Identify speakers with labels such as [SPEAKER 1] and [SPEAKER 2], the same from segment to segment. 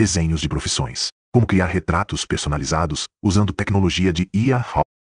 [SPEAKER 1] desenhos de profissões, como criar retratos personalizados usando tecnologia de IA.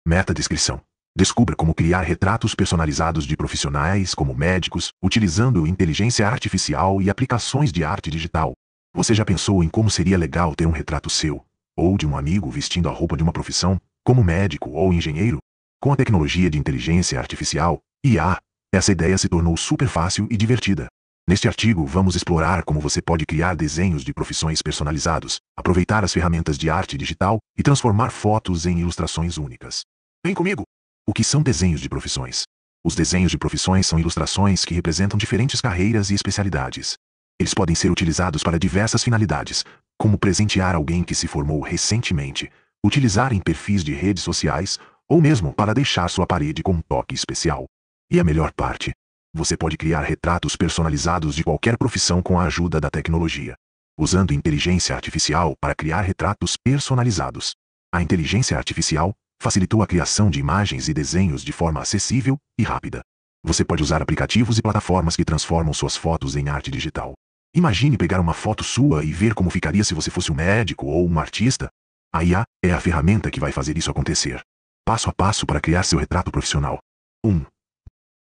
[SPEAKER 1] Meta descrição. Descubra como criar retratos personalizados de profissionais como médicos, utilizando inteligência artificial e aplicações de arte digital. Você já pensou em como seria legal ter um retrato seu, ou de um amigo vestindo a roupa de uma profissão, como médico ou engenheiro? Com a tecnologia de inteligência artificial, IA, essa ideia se tornou super fácil e divertida. Neste artigo vamos explorar como você pode criar desenhos de profissões personalizados, aproveitar as ferramentas de arte digital e transformar fotos em ilustrações únicas. Vem comigo! O que são desenhos de profissões? Os desenhos de profissões são ilustrações que representam diferentes carreiras e especialidades. Eles podem ser utilizados para diversas finalidades, como presentear alguém que se formou recentemente, utilizar em perfis de redes sociais ou mesmo para deixar sua parede com um toque especial. E a melhor parte, você pode criar retratos personalizados de qualquer profissão com a ajuda da tecnologia. Usando inteligência artificial para criar retratos personalizados. A inteligência artificial facilitou a criação de imagens e desenhos de forma acessível e rápida. Você pode usar aplicativos e plataformas que transformam suas fotos em arte digital. Imagine pegar uma foto sua e ver como ficaria se você fosse um médico ou um artista. A IA é a ferramenta que vai fazer isso acontecer. Passo a passo para criar seu retrato profissional. 1. Um,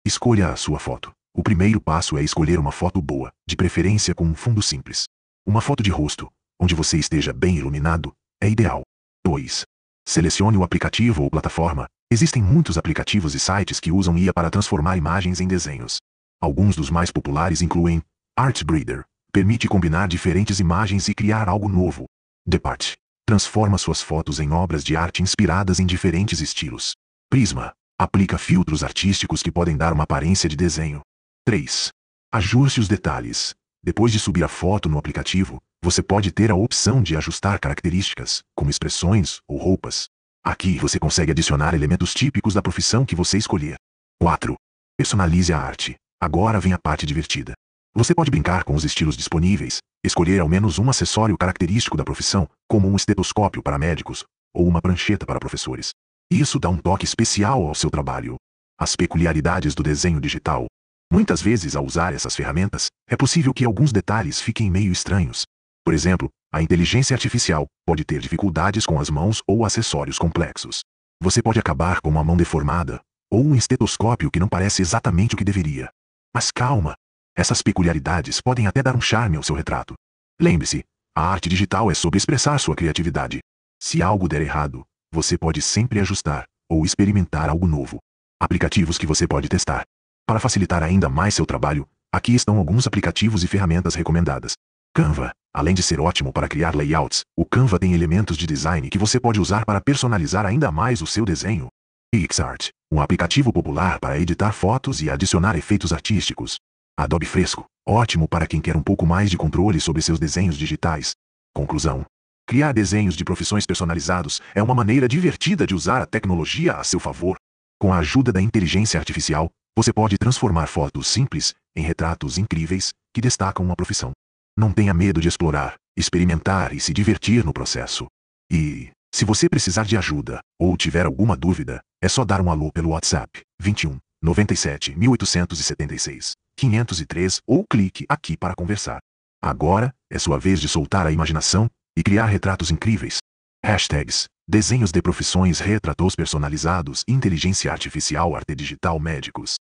[SPEAKER 1] Escolha a sua foto. O primeiro passo é escolher uma foto boa, de preferência com um fundo simples. Uma foto de rosto, onde você esteja bem iluminado, é ideal. 2. Selecione o aplicativo ou plataforma. Existem muitos aplicativos e sites que usam IA para transformar imagens em desenhos. Alguns dos mais populares incluem Artbreeder, permite combinar diferentes imagens e criar algo novo. Depart, transforma suas fotos em obras de arte inspiradas em diferentes estilos. Prisma, Aplica filtros artísticos que podem dar uma aparência de desenho. 3. Ajuste os detalhes. Depois de subir a foto no aplicativo, você pode ter a opção de ajustar características, como expressões ou roupas. Aqui você consegue adicionar elementos típicos da profissão que você escolher. 4. Personalize a arte. Agora vem a parte divertida. Você pode brincar com os estilos disponíveis, escolher ao menos um acessório característico da profissão, como um estetoscópio para médicos ou uma prancheta para professores. Isso dá um toque especial ao seu trabalho. As peculiaridades do desenho digital. Muitas vezes, ao usar essas ferramentas, é possível que alguns detalhes fiquem meio estranhos. Por exemplo, a inteligência artificial pode ter dificuldades com as mãos ou acessórios complexos. Você pode acabar com uma mão deformada ou um estetoscópio que não parece exatamente o que deveria. Mas calma, essas peculiaridades podem até dar um charme ao seu retrato. Lembre-se, a arte digital é sobre expressar sua criatividade. Se algo der errado, você pode sempre ajustar ou experimentar algo novo. Aplicativos que você pode testar. Para facilitar ainda mais seu trabalho, aqui estão alguns aplicativos e ferramentas recomendadas. Canva. Além de ser ótimo para criar layouts, o Canva tem elementos de design que você pode usar para personalizar ainda mais o seu desenho. PixArt, um aplicativo popular para editar fotos e adicionar efeitos artísticos. Adobe Fresco, ótimo para quem quer um pouco mais de controle sobre seus desenhos digitais. Conclusão: Criar desenhos de profissões personalizados é uma maneira divertida de usar a tecnologia a seu favor. Com a ajuda da inteligência artificial, você pode transformar fotos simples em retratos incríveis que destacam uma profissão. Não tenha medo de explorar, experimentar e se divertir no processo. E, se você precisar de ajuda ou tiver alguma dúvida, é só dar um alô pelo WhatsApp 21 97 1876 503 ou clique aqui para conversar. Agora é sua vez de soltar a imaginação e criar retratos incríveis. Hashtags, desenhos de profissões, retratos personalizados, inteligência artificial, arte digital, médicos,